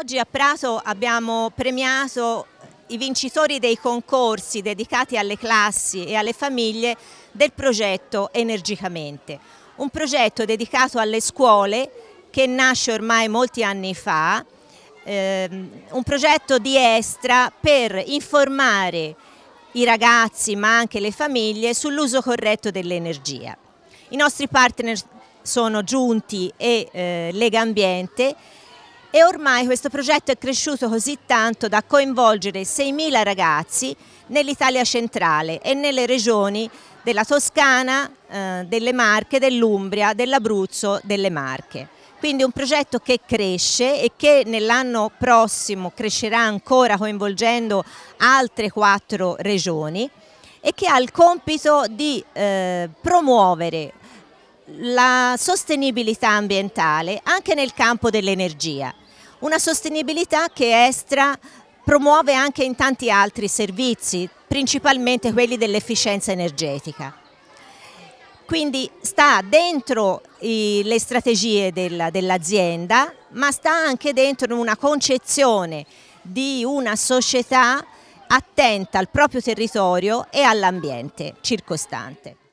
Oggi a Prato abbiamo premiato i vincitori dei concorsi dedicati alle classi e alle famiglie del progetto Energicamente, un progetto dedicato alle scuole che nasce ormai molti anni fa, ehm, un progetto di Estra per informare i ragazzi ma anche le famiglie sull'uso corretto dell'energia. I nostri partner sono Giunti e eh, Lega Ambiente e ormai questo progetto è cresciuto così tanto da coinvolgere 6.000 ragazzi nell'Italia centrale e nelle regioni della Toscana, eh, delle Marche, dell'Umbria, dell'Abruzzo, delle Marche. Quindi un progetto che cresce e che nell'anno prossimo crescerà ancora coinvolgendo altre quattro regioni e che ha il compito di eh, promuovere la sostenibilità ambientale anche nel campo dell'energia una sostenibilità che Estra promuove anche in tanti altri servizi, principalmente quelli dell'efficienza energetica. Quindi sta dentro i, le strategie dell'azienda, ma sta anche dentro una concezione di una società attenta al proprio territorio e all'ambiente circostante.